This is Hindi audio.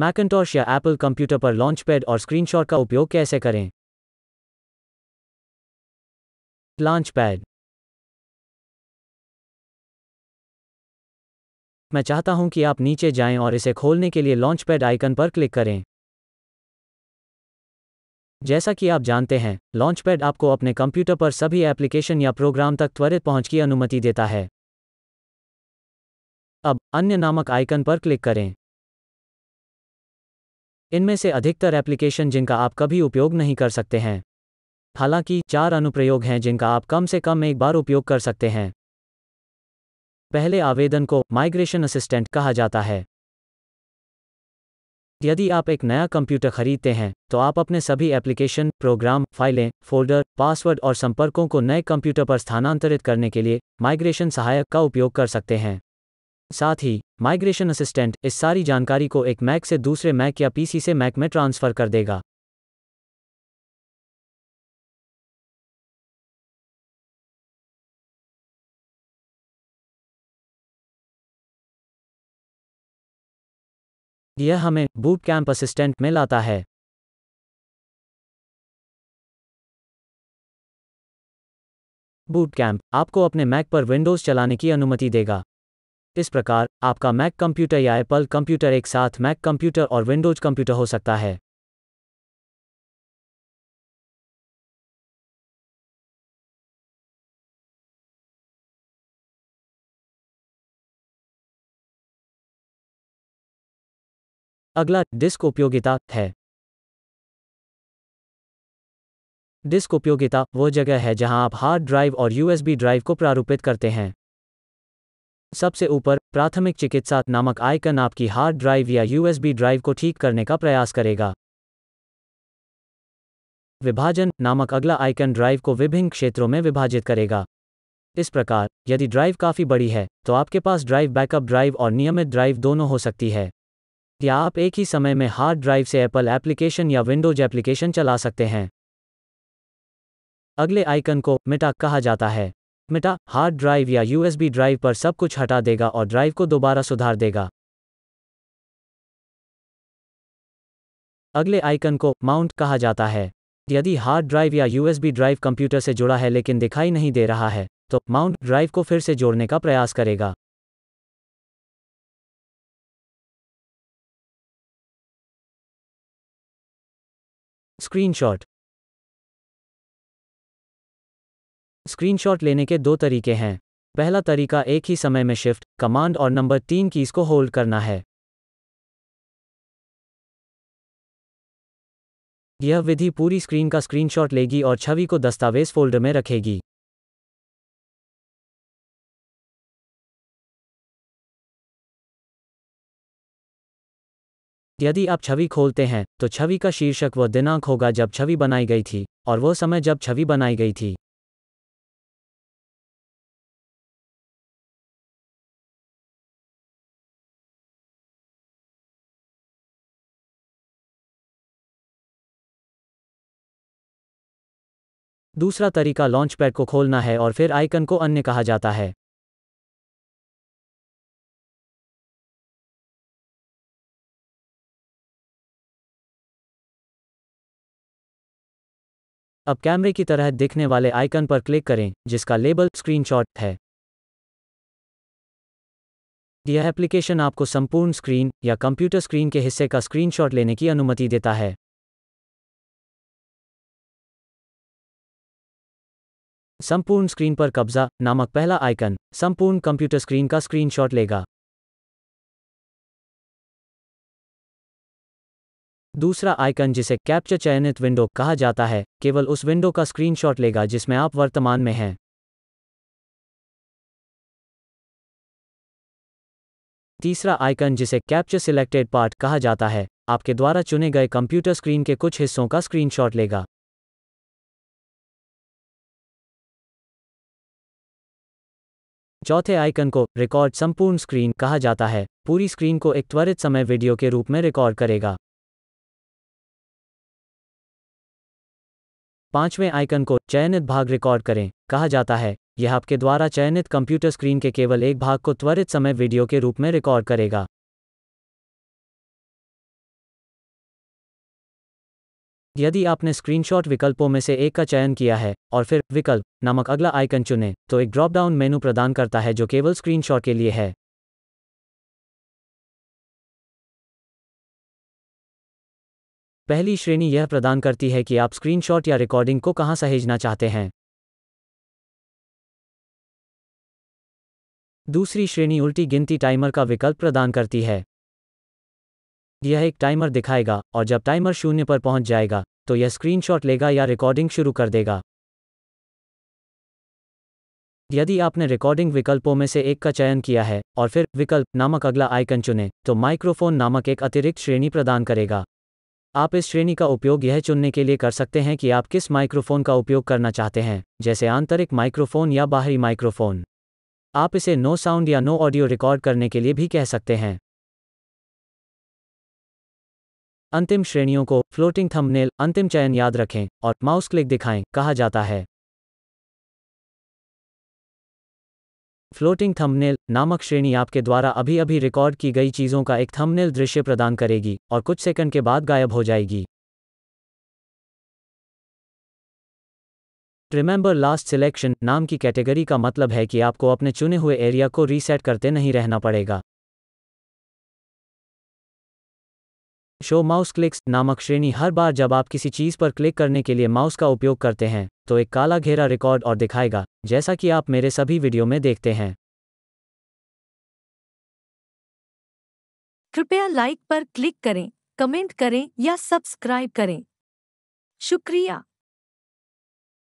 मैकंटॉश या एप्पल कंप्यूटर पर लॉन्चपैड और स्क्रीनशॉट का उपयोग कैसे करें लॉन्चपैड मैं चाहता हूं कि आप नीचे जाएं और इसे खोलने के लिए लॉन्चपैड आइकन पर क्लिक करें जैसा कि आप जानते हैं लॉन्चपैड आपको अपने कंप्यूटर पर सभी एप्लीकेशन या प्रोग्राम तक त्वरित पहुंच की अनुमति देता है अब अन्य नामक आइकन पर क्लिक करें इनमें से अधिकतर एप्लीकेशन जिनका आप कभी उपयोग नहीं कर सकते हैं हालांकि चार अनुप्रयोग हैं जिनका आप कम से कम एक बार उपयोग कर सकते हैं पहले आवेदन को माइग्रेशन असिस्टेंट कहा जाता है यदि आप एक नया कंप्यूटर खरीदते हैं तो आप अपने सभी एप्लीकेशन प्रोग्राम फाइलें फोल्डर पासवर्ड और संपर्कों को नए कंप्यूटर पर स्थानांतरित करने के लिए माइग्रेशन सहायक का उपयोग कर सकते हैं साथ ही माइग्रेशन असिस्टेंट इस सारी जानकारी को एक मैक से दूसरे मैक या पीसी से मैक में ट्रांसफर कर देगा यह हमें बूट कैंप असिस्टेंट में लाता है बूट कैंप आपको अपने मैक पर विंडोज चलाने की अनुमति देगा इस प्रकार आपका मैक कंप्यूटर या एप्पल कंप्यूटर एक साथ मैक कंप्यूटर और विंडोज कंप्यूटर हो सकता है अगला डिस्क उपयोगिता है डिस्क उपयोगिता वह जगह है जहां आप हार्ड ड्राइव और यूएसबी ड्राइव को प्रारूपित करते हैं सबसे ऊपर प्राथमिक चिकित्सा नामक आइकन आपकी हार्ड ड्राइव या यूएसबी ड्राइव को ठीक करने का प्रयास करेगा विभाजन नामक अगला आइकन ड्राइव को विभिन्न क्षेत्रों में विभाजित करेगा इस प्रकार यदि ड्राइव काफ़ी बड़ी है तो आपके पास ड्राइव बैकअप ड्राइव और नियमित ड्राइव दोनों हो सकती है या आप एक ही समय में हार्ड ड्राइव से एप्पल एप्लीकेशन या विंडोज एप्लीकेशन चला सकते हैं अगले आइकन को मिटा कहा जाता है मिटा हार्ड ड्राइव या यूएसबी ड्राइव पर सब कुछ हटा देगा और ड्राइव को दोबारा सुधार देगा अगले आइकन को माउंट कहा जाता है यदि हार्ड ड्राइव या यूएसबी ड्राइव कंप्यूटर से जुड़ा है लेकिन दिखाई नहीं दे रहा है तो माउंट ड्राइव को फिर से जोड़ने का प्रयास करेगा स्क्रीनशॉट स्क्रीनशॉट लेने के दो तरीके हैं पहला तरीका एक ही समय में शिफ्ट कमांड और नंबर तीन कीज को होल्ड करना है यह विधि पूरी स्क्रीन का स्क्रीनशॉट लेगी और छवि को दस्तावेज फोल्डर में रखेगी यदि आप छवि खोलते हैं तो छवि का शीर्षक वह दिनांक होगा जब छवि बनाई गई थी और वह समय जब छवि बनाई गई थी दूसरा तरीका लॉन्च पैड को खोलना है और फिर आइकन को अन्य कहा जाता है अब कैमरे की तरह दिखने वाले आइकन पर क्लिक करें जिसका लेबल स्क्रीनशॉट है यह एप्लीकेशन आपको संपूर्ण स्क्रीन या कंप्यूटर स्क्रीन के हिस्से का स्क्रीनशॉट लेने की अनुमति देता है संपूर्ण स्क्रीन पर कब्जा नामक पहला आइकन संपूर्ण कंप्यूटर स्क्रीन का स्क्रीनशॉट लेगा दूसरा आइकन जिसे कैप्चर चयनित विंडो कहा जाता है केवल उस विंडो का स्क्रीनशॉट लेगा जिसमें आप वर्तमान में हैं तीसरा आइकन जिसे कैप्चर सिलेक्टेड पार्ट कहा जाता है आपके द्वारा चुने गए कंप्यूटर स्क्रीन के कुछ हिस्सों का स्क्रीनशॉट लेगा चौथे आइकन को रिकॉर्ड संपूर्ण स्क्रीन कहा जाता है पूरी स्क्रीन को एक त्वरित समय वीडियो के रूप में रिकॉर्ड करेगा पांचवें आइकन को चयनित भाग रिकॉर्ड करें कहा जाता है यह आपके द्वारा चयनित कंप्यूटर स्क्रीन के केवल एक भाग को त्वरित समय वीडियो के रूप में रिकॉर्ड करेगा यदि आपने स्क्रीनशॉट विकल्पों में से एक का चयन किया है और फिर विकल्प नामक अगला आइकन चुने तो एक ड्रॉपडाउन मेनू प्रदान करता है जो केवल स्क्रीनशॉट के लिए है पहली श्रेणी यह प्रदान करती है कि आप स्क्रीनशॉट या रिकॉर्डिंग को कहां सहेजना चाहते हैं दूसरी श्रेणी उल्टी गिनती टाइमर का विकल्प प्रदान करती है यह एक टाइमर दिखाएगा और जब टाइमर शून्य पर पहुंच जाएगा तो यह स्क्रीनशॉट लेगा या रिकॉर्डिंग शुरू कर देगा यदि आपने रिकॉर्डिंग विकल्पों में से एक का चयन किया है और फिर विकल्प नामक अगला आइकन चुने तो माइक्रोफोन नामक एक अतिरिक्त श्रेणी प्रदान करेगा आप इस श्रेणी का उपयोग यह चुनने के लिए कर सकते हैं कि आप किस माइक्रोफोन का उपयोग करना चाहते हैं जैसे आंतरिक माइक्रोफोन या बाहरी माइक्रोफोन आप इसे नो साउंड या नो ऑडियो रिकॉर्ड करने के लिए भी कह सकते हैं अंतिम श्रेणियों को फ्लोटिंग थंबनेल अंतिम चयन याद रखें और माउस क्लिक दिखाएं कहा जाता है फ्लोटिंग थंबनेल नामक श्रेणी आपके द्वारा अभी अभी रिकॉर्ड की गई चीज़ों का एक थंबनेल दृश्य प्रदान करेगी और कुछ सेकंड के बाद गायब हो जाएगी रिमेंबर लास्ट सिलेक्शन नाम की कैटेगरी का मतलब है कि आपको अपने चुने हुए एरिया को रीसेट करते नहीं रहना पड़ेगा शो माउस क्लिक्स नामक श्रेणी हर बार जब आप किसी चीज़ पर क्लिक करने के लिए माउस का उपयोग करते हैं तो एक काला घेरा रिकॉर्ड और दिखाएगा जैसा कि आप मेरे सभी वीडियो में देखते हैं कृपया लाइक पर क्लिक करें कमेंट करें या सब्सक्राइब करें शुक्रिया